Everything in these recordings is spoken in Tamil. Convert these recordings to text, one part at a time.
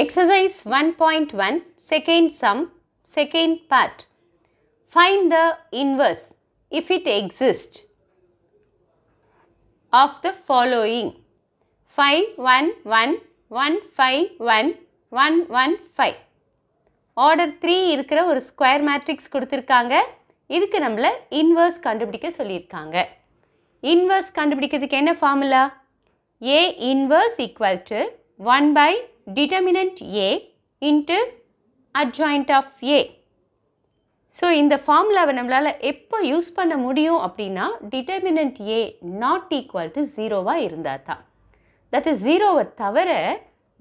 Exercise 1.1 second sum second part. Find the inverse if it exists of the following 5 1 1 1 5 1 1 1 5. Order three இருக்கிற ஒரு ஸ்கொயர் மேட்ரிக்ஸ் கொடுத்துருக்காங்க இதுக்கு நம்மளை இன்வர்ஸ் கண்டுபிடிக்க சொல்லியிருக்காங்க இன்வர்ஸ் கண்டுபிடிக்கிறதுக்கு என்ன formula A inverse equal to one by determinant A into adjoint of A. So இந்த ஃபார்முலாவை நம்மளால் எப்போ யூஸ் பண்ண முடியும் அப்படின்னா determinant A not equal to ஜீரோவாக இருந்தால் தான் தட் இஸ் ஜீரோவை தவிர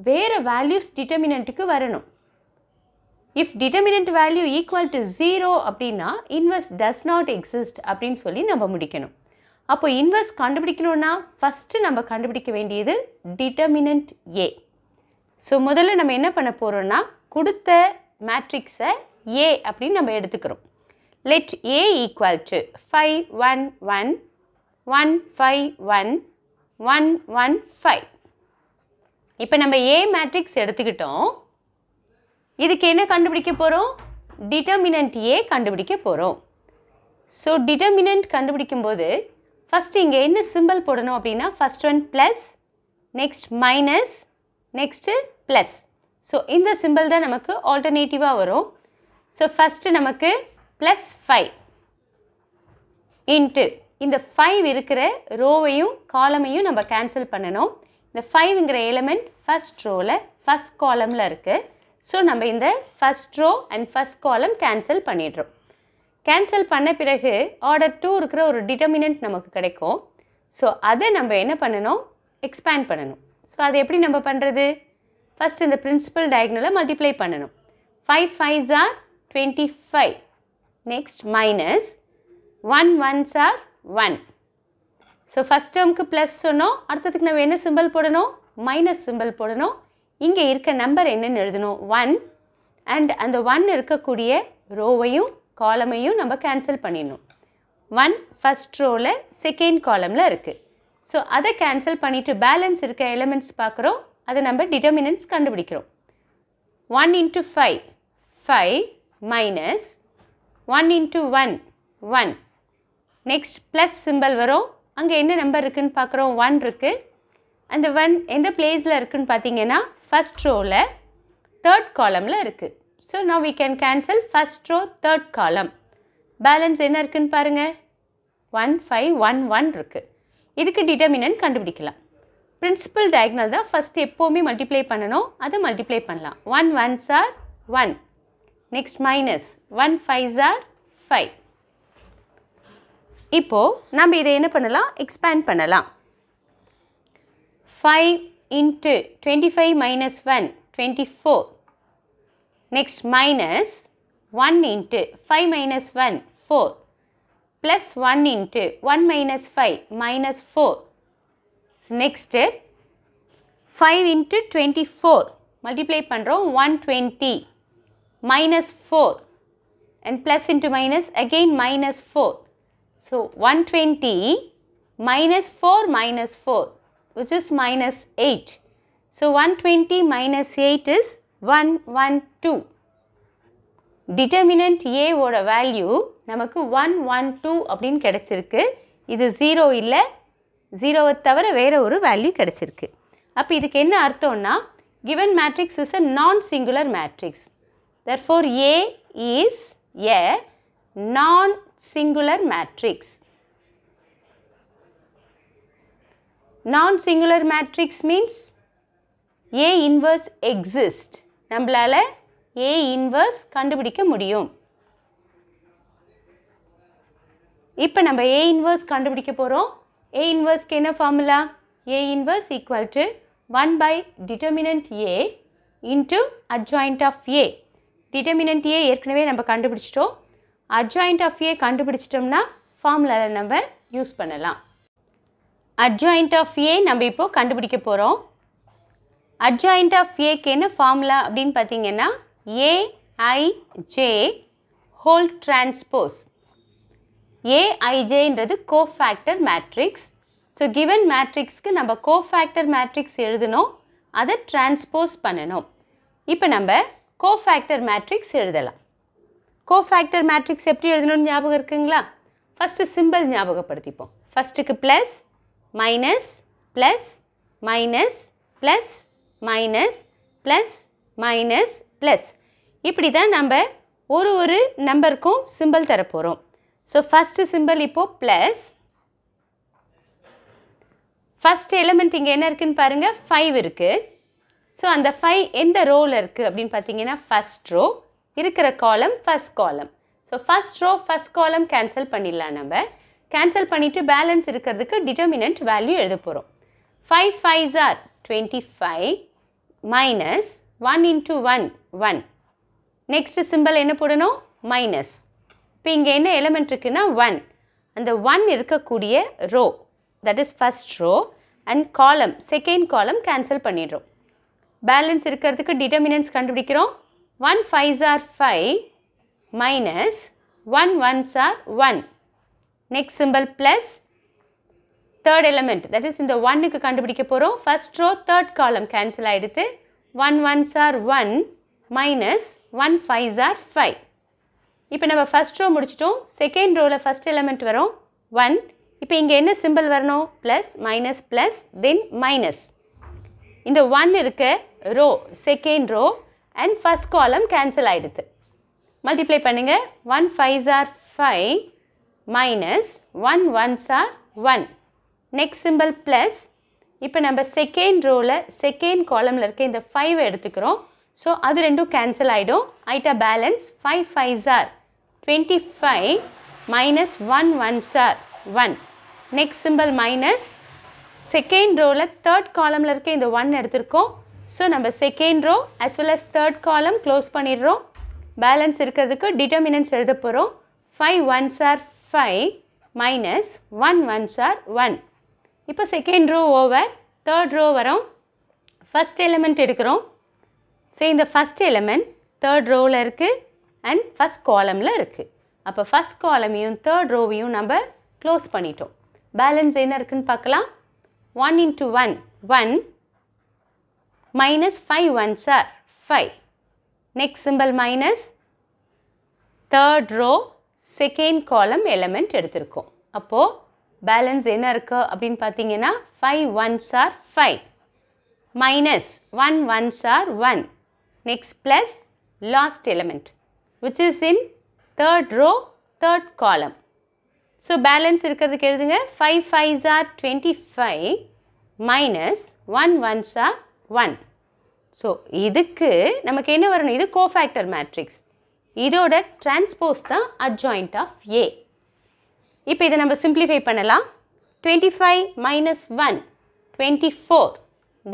வேறு வேல்யூஸ் டிட்டர்மினண்ட்டுக்கு வரணும் if determinant value equal to zero அப்படின்னா இன்வெஸ்ட் டஸ் நாட் எக்ஸிஸ்ட் அப்படின்னு சொல்லி நம்ம முடிக்கணும் அப்போ இன்வெஸ்ட் கண்டுபிடிக்கணும்னா ஃபஸ்ட்டு நம்ம கண்டுபிடிக்க வேண்டியது டிட்டர்மினன்ட் ஏ ஸோ முதல்ல நம்ம என்ன பண்ண போகிறோம்னா கொடுத்த மேட்ரிக்ஸை ஏ அப்படின்னு நம்ம எடுத்துக்கிறோம் let A equal to five one one one five one one one five இப்போ நம்ம ஏ மேட்ரிக்ஸ் எடுத்துக்கிட்டோம் இதுக்கு என்ன கண்டுபிடிக்க போகிறோம் டிட்டர்மினன்ட் ஏ கண்டுபிடிக்க போகிறோம் ஸோ டிட்டர்மினன்ட் கண்டுபிடிக்கும்போது ஃபஸ்ட்டு இங்கே என்ன சிம்பிள் போடணும் அப்படின்னா first one plus next minus next plus so இந்த சிம்பிள் தான் நமக்கு ஆல்டர்னேட்டிவாக வரும் ஸோ ஃபஸ்ட்டு நமக்கு ப்ளஸ் ஃபைவ் இன்ட்டு இந்த ஃபைவ் இருக்கிற ரோவையும் காலமையும் நம்ம கேன்சல் பண்ணணும் இந்த ஃபைவ்ங்கிற எலமெண்ட் ஃபஸ்ட் ரோவில் ஃபஸ்ட் காலமில் இருக்குது ஸோ நம்ம இந்த first row and first column cancel பண்ணிடுறோம் கேன்சல் பண்ண பிறகு ஆர்டர் டூ இருக்கிற ஒரு டிட்டர்மினன்ட் நமக்கு கிடைக்கும் ஸோ அதை நம்ம என்ன பண்ணணும் எக்ஸ்பேண்ட் பண்ணணும் ஸோ அது எப்படி நம்ம பண்ணுறது ஃபஸ்ட் இந்த பிரின்சிபல் டயக்னலை மல்டிப்ளை பண்ணணும் five fives are twenty five next minus one ones are one so first டேர்முக்கு ப்ளஸ் சொன்னோம் அடுத்ததுக்கு நம்ம என்ன சிம்பிள் போடணும் மைனஸ் சிம்பிள் போடணும் இங்கே இருக்க நம்பர் என்னென்னு எழுதணும் ஒன் அண்ட் அந்த ஒன் இருக்கக்கூடிய ரோவையும் காலமையும் நம்ம கேன்சல் பண்ணிடணும் ஒன் ஃபஸ்ட் ரோவில் செகண்ட் காலமில் இருக்குது ஸோ அதை கேன்சல் பண்ணிவிட்டு பேலன்ஸ் இருக்க எலிமெண்ட்ஸ் பார்க்குறோம் அதை நம்ம டிட்டர்மினன்ஸ் கண்டுபிடிக்கிறோம் one into five five minus one into one one next plus symbol வரும் அங்கே என்ன நம்பர் இருக்குதுன்னு பார்க்குறோம் ஒன் இருக்குது அந்த ஒன் எந்த பிளேஸில் இருக்குதுன்னு பார்த்தீங்கன்னா ஃபஸ்ட் ரோவில் தேர்ட் காலமில் இருக்குது ஸோ நான் we can cancel first row third column balance என்ன இருக்குதுன்னு பாருங்கள் ஒன் ஃபைவ் ஒன் ஒன் இருக்குது இதுக்கு டிட்டர்மினன்ட் கண்டுபிடிக்கலாம் பிரின்சிபல் டயக்னல் தான் ஃபஸ்ட் எப்போவுமே மல்டிப்ளை பண்ணணும் அதை மல்டிப்ளை பண்ணலாம் one one sir one next minus one five sir five இப்போது நம்ம இதை என்ன பண்ணலாம் எக்ஸ்பேண்ட் பண்ணலாம் five into twenty five minus one twenty four next minus one into five minus one four plus 1 into 1 minus 5 minus 4. So, next 5 into 24 multiply பண்ணுறோம் 120 minus 4 and plus into minus again minus 4. So, 120 minus 4 minus 4 which is minus 8. So, 120 minus 8 is 112. Determinant A ஓட value நமக்கு ஒன் ஒன் டூ அப்படின்னு கிடச்சிருக்கு இது ஜீரோ இல்லை ஜீரோவை தவிர வேறு ஒரு வேல்யூ கிடச்சிருக்கு அப்போ இதுக்கு என்ன அர்த்தம்னா given matrix is a non singular matrix therefore A is a non singular matrix non singular matrix means A inverse exist நம்மளால் ஏ இன்வர்ஸ் கண்டுபிடிக்க முடியும் இப்போ நம்ம ஏ இன்வர்ஸ் கண்டுபிடிக்க போகிறோம் ஏ இன்வர்ஸ்க்கு என்ன formula A inverse equal to one by determinant A into adjoint of A determinant A ஏற்கனவே நம்ம கண்டுபிடிச்சிட்டோம் அட்ஜாயிண்ட் ஆஃப் ஏ கண்டுபிடிச்சிட்டோம்னா ஃபார்முலாவில் நம்ம யூஸ் பண்ணலாம் அட்ஜாயிண்ட் ஆஃப் ஏ நம்ம இப்போது கண்டுபிடிக்க போகிறோம் அட்ஜாயிண்ட் ஆஃப் ஏக்கு என்ன ஃபார்முலா அப்படின்னு பார்த்தீங்கன்னா ஏஐஜே ஹோல் டிரான்ஸ்போஸ் ஏஐஜேன்றது கோஃபேக்டர் மேட்ரிக்ஸ் ஸோ கிவன் மேட்ரிக்ஸ்க்கு நம்ம கோஃபேக்டர் மேட்ரிக்ஸ் எழுதணும் அதை டிரான்ஸ்போஸ் பண்ணணும் இப்போ நம்ம கோஃபேக்டர் மேட்ரிக்ஸ் எழுதலாம் கோஃபேக்டர் மேட்ரிக்ஸ் எப்படி எழுதணும்னு ஞாபகம் இருக்குங்களா ஃபஸ்ட்டு சிம்பிள் ஞாபகப்படுத்திப்போம் ஃபஸ்ட்டுக்கு plus minus plus minus plus minus plus minus plus இப்படி தான் நம்ம ஒரு ஒரு நம்பருக்கும் சிம்பிள் தரப்போகிறோம் ஸோ ஃபஸ்ட்டு சிம்பிள் இப்போது ப்ளஸ் ஃபஸ்ட் எலிமெண்ட் இங்கே என்ன இருக்குதுன்னு பாருங்கள் ஃபைவ் இருக்குது ஸோ அந்த ஃபைவ் எந்த ரோவில் இருக்குது அப்படின்னு பார்த்தீங்கன்னா ஃபஸ்ட் ரோ இருக்கிற column first column so first row first column cancel பண்ணிடலாம் நம்ம கேன்சல் பண்ணிவிட்டு பேலன்ஸ் இருக்கிறதுக்கு டிட்டர்மினன்ட் வேல்யூ எழுத போகிறோம் five fives are twenty five minus one into one one next symbol என்ன போடணும் மைனஸ் இப்போ இங்கே என்ன எலிமெண்ட் இருக்குன்னா ஒன் அந்த ஒன் இருக்கக்கூடிய row that is first row and column second column cancel பண்ணிடுறோம் பேலன்ஸ் இருக்கிறதுக்கு டிட்டர்மினன்ஸ் கண்டுபிடிக்கிறோம் one fives are five minus one ones are one next symbol plus third element that is இந்த ஒன்னுக்கு கண்டுபிடிக்க போகிறோம் first row third column cancel ஆகிடுது one ones are one minus one fives are five இப்போ நம்ம ஃபஸ்ட் ரோ முடிச்சிட்டோம் செகண்ட் ரோவில் ஃபஸ்ட் எலமெண்ட் வரும் ஒன் இப்போ இங்கே என்ன சிம்பிள் வரணும் plus minus plus then minus இந்த ஒன் இருக்க row second row and first column cancel ஆகிடுது மல்டிப்ளை பண்ணுங்கள் one five are five minus one ones are one next symbol plus இப்போ நம்ம செகண்ட் ரோவில் செகண்ட் காலமில் இருக்க இந்த ஃபைவை எடுத்துக்கிறோம் ஸோ அது ரெண்டும் கேன்சல் ஆகிடும் ஐட்டா balance five five are twenty five minus one one sir one next symbol minus second ரோவில் தேர்ட் காலமில் இருக்க இந்த ஒன் எடுத்திருக்கோம் ஸோ நம்ம second row as well as third column close பண்ணிடுறோம் பேலன்ஸ் இருக்கிறதுக்கு டிட்டர்மினன்ஸ் எழுத போகிறோம் five one sir five minus one one sir one இப்போ second row over third row வரும் ஃபஸ்ட் எலிமெண்ட் எடுக்கிறோம் ஸோ இந்த ஃபஸ்ட் எலிமெண்ட் தேர்ட் ரோவில் இருக்குது அண்ட் ஃபஸ்ட் காலமில் இருக்குது அப்போ ஃபஸ்ட் காலமையும் தேர்ட் ரோவையும் நம்ம க்ளோஸ் பண்ணிட்டோம் பேலன்ஸ் என்ன இருக்குன்னு பார்க்கலாம் one into one one minus five one sir five next symbol minus third row second column element எடுத்திருக்கோம் அப்போது பேலன்ஸ் என்ன இருக்கு அப்படின்னு பார்த்தீங்கன்னா five ones are five minus one ones are one next plus last element which is in third row third column so balance இருக்கிறதுக்கு எழுதுங்க five fives are twenty five minus one ones are one so இதுக்கு நமக்கு என்ன வரணும் இது கோஃபேக்டர் மேட்ரிக்ஸ் இதோட டிரான்ஸ்போஸ் தான் அட்ஜாயிண்ட் ஆஃப் ஏ இப்போ இதை நம்ம சிம்பிளிஃபை பண்ணலாம் twenty five minus one twenty four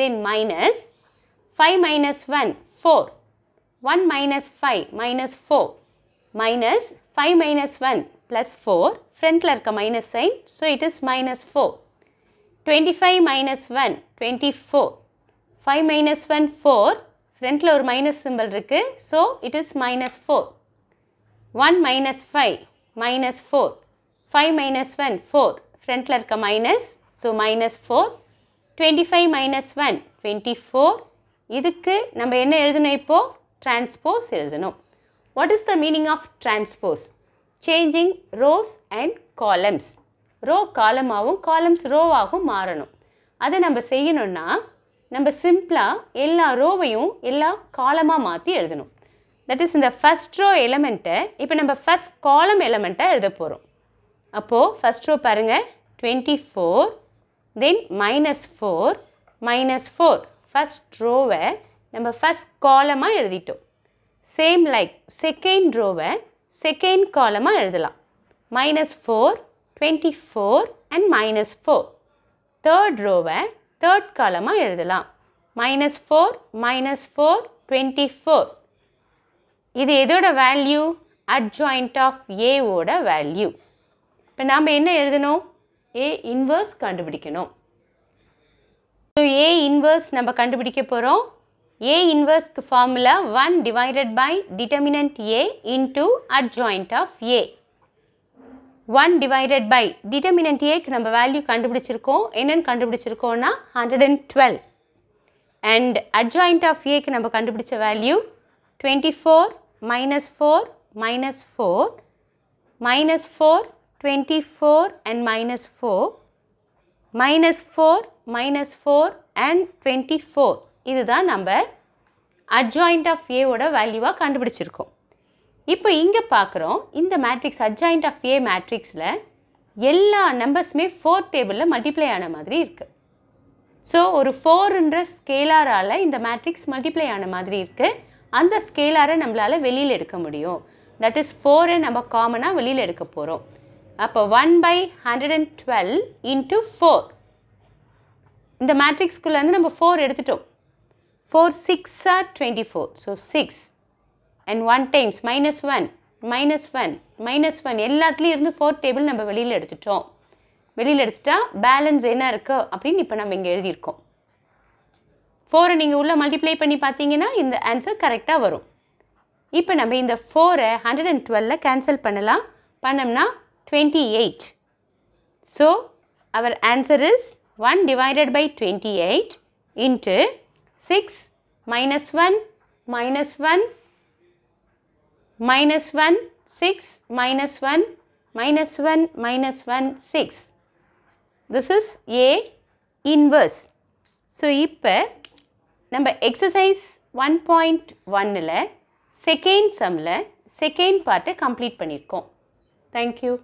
then minus five minus one four one minus five minus four minus five minus one plus four ஃப்ரண்ட்டில் இருக்க minus sign so it is minus four twenty five minus one twenty four five minus one four ஃப்ரண்ட்டில் ஒரு மைனஸ் சிம்பிள் இருக்குது so it is minus four one minus five minus four five minus one four ஃப்ரண்ட்டில் இருக்க minus so minus four twenty five minus one twenty four இதுக்கு நம்ம என்ன எழுதணும் இப்போது டிரான்ஸ்போஸ் எழுதணும் what is the meaning of transpose changing rows and columns row காலமாகவும் காலம்ஸ் ரோவாகவும் மாறணும் அதை நம்ம செய்யணும்னா நம்ம சிம்பிளாக எல்லா ரோவையும் எல்லா காலமாக மாற்றி எழுதணும் தட் இஸ் இந்த ஃபஸ்ட் ரோ எலமெண்ட்டை இப்போ நம்ம ஃபஸ்ட் காலம் எலமெண்ட்டை எழுத போகிறோம் அப்போது ஃபஸ்ட் ரோ பாருங்கள் twenty four then minus four minus four first ரோவை நம்ம ஃபஸ்ட் காலமாக எழுதிட்டோம் சேம் லைக் செகண்ட் ரோவை செகண்ட் காலமாக எழுதலாம் minus four twenty four and minus four third ரோவை தேர்ட் காலமாக எழுதலாம் minus four minus four twenty four இது எதோட வேல்யூ அட்ஜாயிண்ட் ஆஃப் ஏவோட வேல்யூ இப்போ நாம் என்ன எழுதணும் ஏ இன்வர்ஸ் கண்டுபிடிக்கணும் ஸோ ஏ இன்வர்ஸ் நம்ம கண்டுபிடிக்க போகிறோம் A inverse formula 1 divided by determinant A into adjoint of A. 1 divided by determinant Aக்கு நம்ம value கண்டுபிடிச்சிருக்கோம் என்னன்னு கண்டுபிடிச்சிருக்கோம்னா 112 and adjoint of Aக்கு நம்ம கண்டுபிடிச்ச value 24 minus 4 minus 4 minus 4 24 and minus 4 minus 4 minus 4 and 24 இதுதான் நம்ம அட்ஜாயிண்ட் ஆஃப் ஏவோட வேல்யூவாக கண்டுபிடிச்சிருக்கோம் இப்போ இங்கே பார்க்குறோம் இந்த மேட்ரிக்ஸ் அட்ஜாயிண்ட் ஆஃப் ஏ மேட்ரிக்ஸில் எல்லா நம்பர்ஸுமே ஃபோர் டேபிளில் மல்டிப்ளை ஆன மாதிரி இருக்குது ஸோ ஒரு ஃபோருன்ற ஸ்கேலாரால் இந்த மேட்ரிக்ஸ் மல்டிப்ளை ஆன மாதிரி இருக்குது அந்த ஸ்கேலாரை நம்மளால் வெளியில் எடுக்க முடியும் தட் இஸ் ஃபோரை நம்ம காமனாக வெளியில் எடுக்க போகிறோம் அப்போ one by hundred and twelve into four இந்த மேட்ரிக்ஸ்குள்ளேருந்து நம்ம ஃபோர் எடுத்துட்டோம் 4 6 are 24. So 6 and 1 times minus 1 minus 1 minus 1 எல்லாத்துலேயும் இருந்து ஃபோர் டேபிள் நம்ம வெளியில் எடுத்துட்டோம் வெளியில் எடுத்துட்டா பேலன்ஸ் என்ன இருக்குது அப்படின்னு இப்போ நம்ம இங்கே எழுதியிருக்கோம் ஃபோரை நீங்கள் உள்ளே மல்டிப்ளை பண்ணி பார்த்தீங்கன்னா இந்த ஆன்சர் கரெக்டாக வரும் இப்போ நம்ம இந்த ஃபோரை ஹண்ட்ரட் அண்ட் டுவெல்ல கேன்சல் பண்ணலாம் பண்ணோம்னா twenty eight so our answer is one divided by twenty eight into six minus one minus one minus one six minus one minus one minus one six this is A inverse so இப்போ நம்ம எக்ஸசைஸ் ஒன் பாயிண்ட் ஒன்னில் செகண்ட் சம்மில் செகண்ட் பார்ட்டை கம்ப்ளீட் பண்ணியிருக்கோம் தேங்க்யூ